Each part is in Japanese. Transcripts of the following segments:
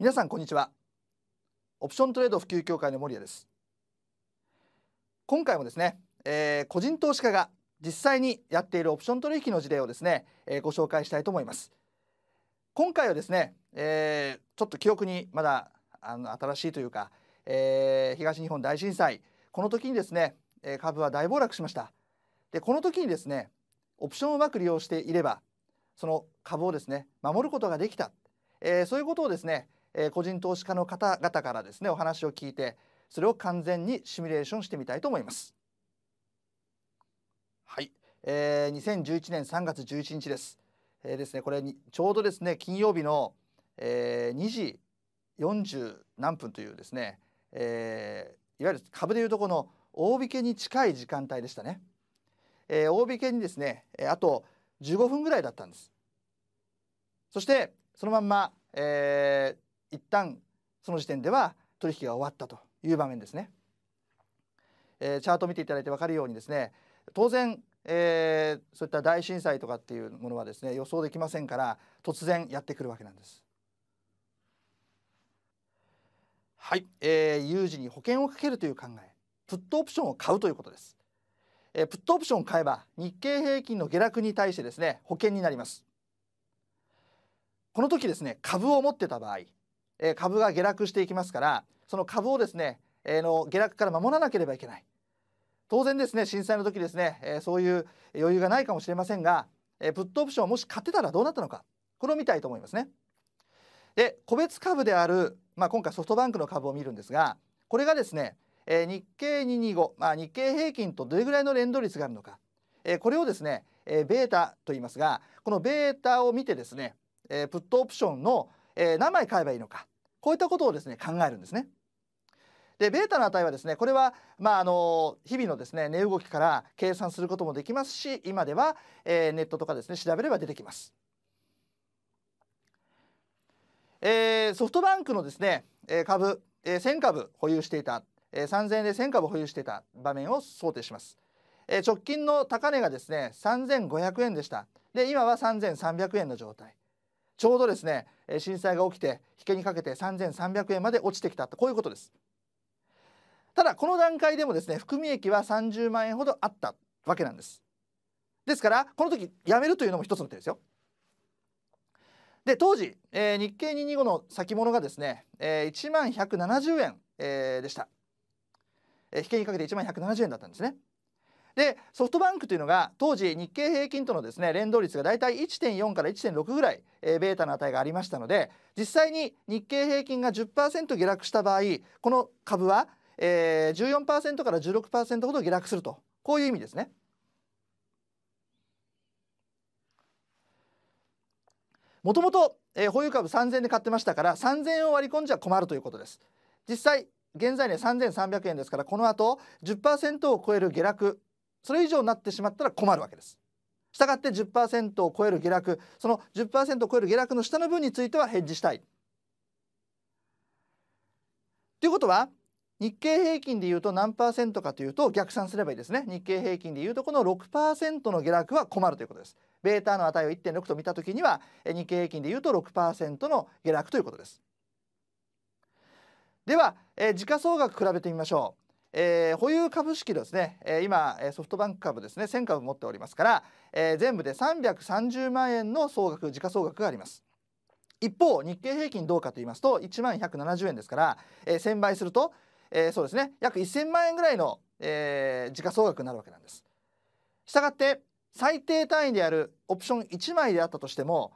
皆さんこんにちはオプショントレード普及協会の森谷です今回もですね、えー、個人投資家が実際にやっているオプション取引の事例をですね、えー、ご紹介したいと思います今回はですね、えー、ちょっと記憶にまだあの新しいというか、え東日本大震災この時にですね株は大暴落しましたでこの時にですねオプションをうまく利用していればその株をですね守ることができた、えそういうことをですねえ個人投資家の方々からですねお話を聞いてそれを完全にシミュレーションしてみたいと思います。はい、えー、2011年3月11日です。えー、ですねこれにちょうどですね金曜日の、えー、2時40何分というですね、えー、いわゆる株でいうとこの大引けに近い時間帯でしたね。えー、大引けにですね、えー、あと15分ぐらいだったんです。そしてそのまんま、えー、一旦その時点では取引が終わったという場面ですね。えー、チャートを見ていただいて分かるようにですね当然、えー、そういった大震災とかっていうものはですね予想できませんから突然やってくるわけなんです。はい、えー、有事に保険をかけるという考えプットオプションを買うということです、えー、プットオプションを買えば日経平均の下落に対してですね保険になりますこの時ですね株を持ってた場合えー、株が下落していきますからその株をですね、えー、の下落から守らなければいけない当然ですね震災の時ですね、えー、そういう余裕がないかもしれませんが、えー、プットオプションをもし買ってたらどうなったのかこれを見たいと思いますね。で個別株である、まあ、今回ソフトバンクの株を見るんですがこれがですね、えー、日経225、まあ、日経平均とどれぐらいの連動率があるのか、えー、これをですね、えー、ベータと言いますがこのベータを見てですね、えー、プットオプションのえー、何枚買えばいいのかこういったことをですね考えるんですね。でベータの値はですねこれは、まあ、あの日々のですね値動きから計算することもできますし今では、えー、ネットとかですね調べれば出てきます。えー、ソフトバンクのですね、えー、株、えー、1000株保有していた、えー、3000円で1000株保有していた場面を想定します。えー、直近の高値がですね3500円でした。で今は3300円の状態。ちょうどですね震災が起きて引けにかけて3300円まで落ちてきたとこういうことですただこの段階でもですね含み益は30万円ほどあったわけなんですですからこの時やめるというのも一つの手ですよで当時、えー、日経225の先物がですね、えー、1万170円、えー、でした、えー、引けにかけて1万170円だったんですねでソフトバンクというのが当時日経平均とのですね連動率が大体1.4から1.6ぐらい、えー、ベータの値がありましたので実際に日経平均が10%下落した場合この株は、えー、14%から16%ほど下落するとこういう意味ですね。もともと、え保有株3000円で買ってましたから3000円を割り込んじゃ困るということです。実際現在ね3300円ですからこの後10%を超える下落それ以上になってしまったら困るわけです。したがって10%を超える下落その10%を超える下落の下の分についてはヘッジしたい。ということは日経平均でいうと何パーセントかというと逆算すればいいですね日経平均でいうとこの6%の下落は困るということですベータの値を1.6と見た時には日経平均でいうと6%の下落ということですでは、えー、時価総額比べてみましょうえー、保有株式ですね、えー、今ソフトバンク株ですね1000株持っておりますから、えー、全部で330万円の総額時価総額があります一方日経平均どうかと言いますと1万170円ですから、えー、1000倍すると、えー、そうですね約1000万円ぐらいの、えー、時価総額になるわけなんですしたがって最低単位であるオプション1枚であったとしても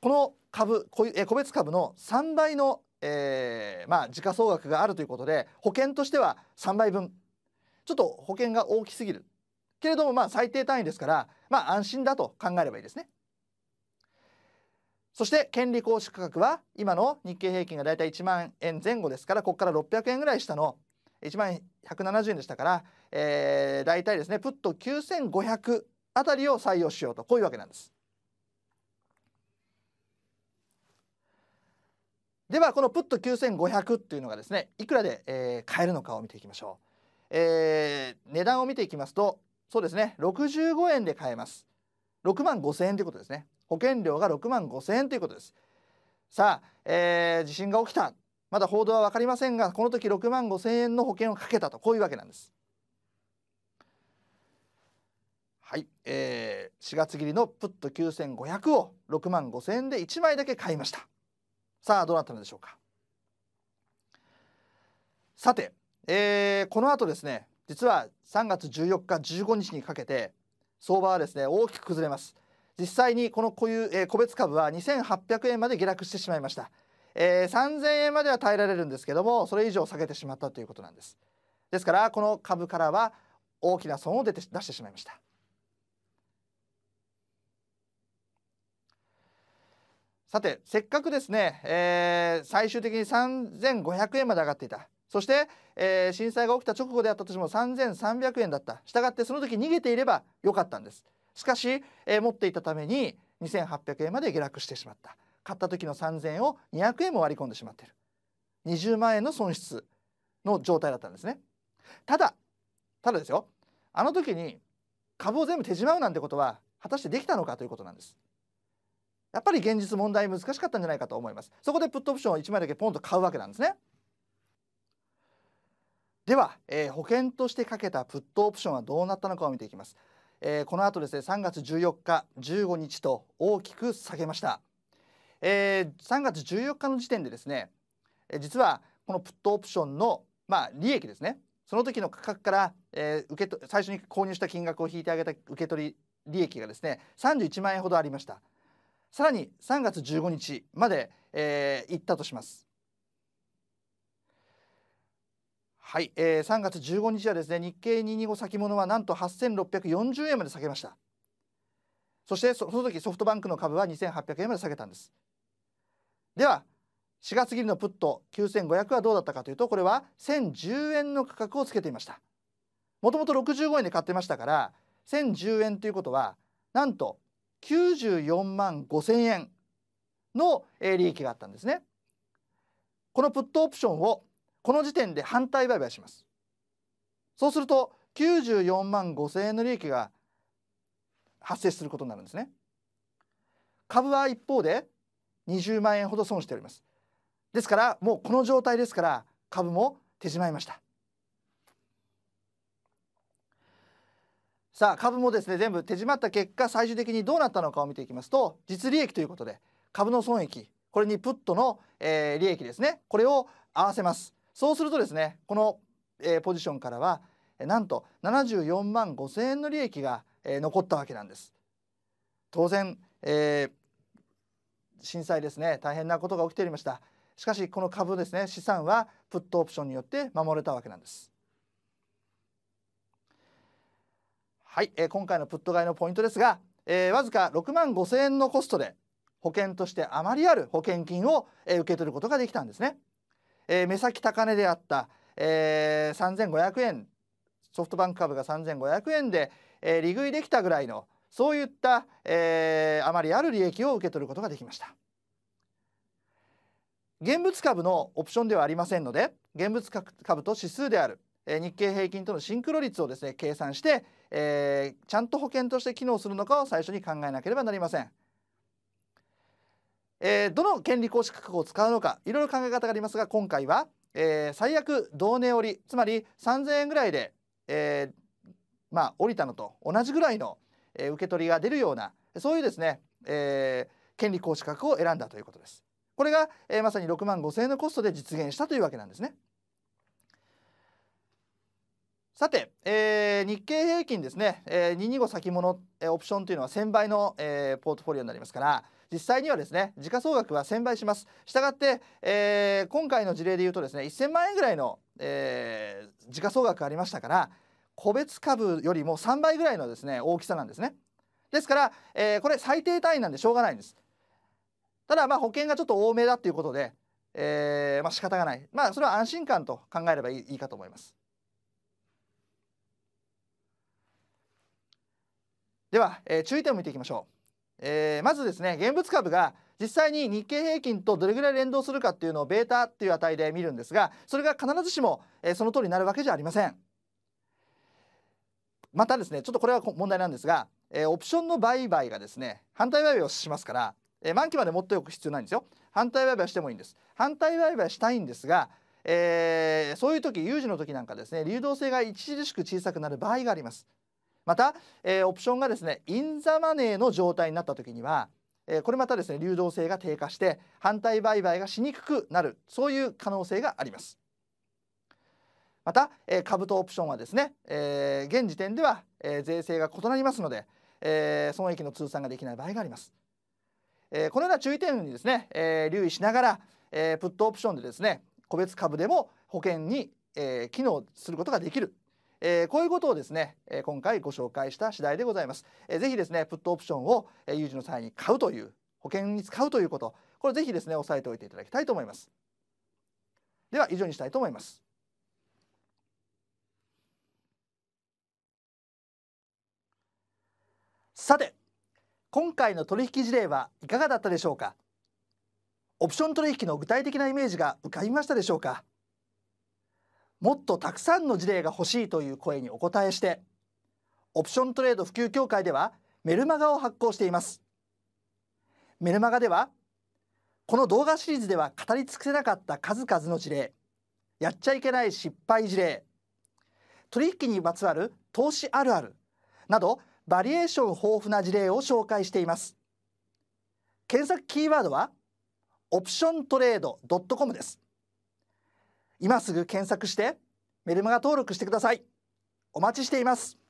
この株個別株の3倍のえー、まあ時価総額があるということで保険としては3倍分ちょっと保険が大きすぎるけれどもまあ最低単位ですからまあ安心だと考えればいいですね。そして権利行使価格は今の日経平均がだいたい1万円前後ですからここから600円ぐらい下の1万170円でしたから、えー、だいたいですねプット9500あたりを採用しようとこういうわけなんです。ではこのプット9500っていうのがですねいくらで、えー、買えるのかを見ていきましょう、えー、値段を見ていきますとそうですね65円で買えます6万5000円ということですね保険料が6万5000円ということですさあ、えー、地震が起きたまだ報道は分かりませんがこの時6万5000円の保険をかけたとこういうわけなんですはい、えー、4月切りのプット9500を6万5000円で1枚だけ買いましたさあどうなったのでしょうかさて、えー、この後ですね実は3月14日15日にかけて相場はですね大きく崩れます実際にこの固有、えー、個別株は2800円まで下落してしまいました、えー、3000円までは耐えられるんですけどもそれ以上下げてしまったということなんですですからこの株からは大きな損を出て出してしまいましたさてせっかくですね、えー、最終的に3500円まで上がっていたそして、えー、震災が起きた直後であったとしても3300円だったしたがってその時逃げていればよかったんですしかし、えー、持っていたために2800円まで下落してしまった買った時の3000円を200円も割り込んでしまっている20万円の損失の状態だったんですねただただですよあの時に株を全部手じまうなんてことは果たしてできたのかということなんですやっぱり現実問題難しかったんじゃないかと思いますそこでプットオプションを1枚だけポンと買うわけなんですねでは、えー、保険としてかけたプットオプションはどうなったのかを見ていきます、えー、この後ですね3月14日15日と大きく下げました、えー、3月14日の時点でですね、えー、実はこのプットオプションのまあ利益ですねその時の価格から、えー、受けと最初に購入した金額を引いてあげた受け取り利益がですね31万円ほどありましたさらに3月15日まで、えー、行ったとします。はい、えー、3月15日はですね日経225先物はなんと8640円まで下げましたそしてその時ソフトバンクの株は2800円まで下げたんですでは4月切りのプット9500はどうだったかというとこれは1010円の価格をつけていましたもともと65円で買ってましたから1010円ということはなんと94万5000円の利益があったんですね。このプットオプションをこの時点で反対売買します。そうすると94万5000円の利益が発生することになるんですね。株は一方で20万円ほど損しております。ですからもうこの状態ですから株も手締まいました。さあ株もですね全部手締まった結果最終的にどうなったのかを見ていきますと実利益ということで株の損益これにプットの、えー、利益ですねこれを合わせますそうするとですねこの、えー、ポジションからはなんと74万5千円の利益が、えー、残ったわけなんです当然、えー、震災ですね大変なことが起きておりましたしかしこの株ですね資産はプットオプションによって守れたわけなんですはい、えー、今回のプット買いのポイントですが、えー、わずか6万5千円のコストで保険として余りある保険金を、えー、受け取ることができたんですね。えー、目先高値であった、えー、3500円ソフトバンク株が3500円で、えー、利食いできたぐらいのそういった、えー、余りある利益を受け取ることができました。現物株のオプションではありませんので現物株と指数であるえ日経平均とのシンクロ率をですね計算してえー、ちゃんと保険として機能するのかを最初に考えなければなりません。えー、どの権利行使価格を使うのかいろいろ考え方がありますが今回は、えー、最悪同値折りつまり3,000円ぐらいで、えー、まあ降りたのと同じぐらいの、えー、受け取りが出るようなそういうですね、えー、権利行使価格を選んだということです。これが、えー、まさに6万5,000円のコストで実現したというわけなんですね。さて、えー、日経平均ですね、えー、225先物、えー、オプションというのは1000倍の、えー、ポートフォリオになりますから実際にはですね時価総額は1000倍しますしたがって、えー、今回の事例で言うとですね1000万円ぐらいの、えー、時価総額ありましたから個別株よりも3倍ぐらいのですね大きさなんですねですから、えー、これ最低単位なんでしょうがないんですただまあ保険がちょっと多めだということで、えー、まあ仕方がないまあそれは安心感と考えればいいかと思いますでは、えー、注意点を見ていきましょう、えー、まずですね現物株が実際に日経平均とどれぐらい連動するかっていうのをベータっていう値で見るんですがそれが必ずしも、えー、その通りになるわけじゃありませんまたですねちょっとこれは問題なんですが、えー、オプションの売買がですね反対売買をしますから、えー、満期まで持っておく必要ないんですよ反対売買してもいいんです反対売買したいんですがえー、そういう時有事の時なんかですね流動性が著しく小さくなる場合がありますまた、えー、オプションがですねインザマネーの状態になった時には、えー、これまたですね流動性が低下して反対売買がしにくくなるそういう可能性があります。また、えー、株とオプションはですね、えー、現時点では、えー、税制が異なりますので、えー、損益の通算ができない場合があります。えー、このような注意点にですね、えー、留意しながら、えー、プットオプションでですね個別株でも保険に、えー、機能することができるえー、こういうことをですね、えー、今回ご紹介した次第でございます。えー、ぜひですねプットオプションを、えー、有事の際に買うという保険に使うということこれぜひですね押さえておいていただきたいと思います。では以上にしたいと思います。さて今回の取引事例はいかがだったでしょうかオプション取引の具体的なイメージが浮かびましたでしょうかもっとたくさんの事例が欲しいという声にお答えしてオプショントレード普及協会ではメルマガを発行していますメルマガではこの動画シリーズでは語り尽くせなかった数々の事例やっちゃいけない失敗事例取引にまつわる投資あるあるなどバリエーション豊富な事例を紹介しています検索キーワードはオプショントレード .com です今すぐ検索してメルマガ登録してくださいお待ちしています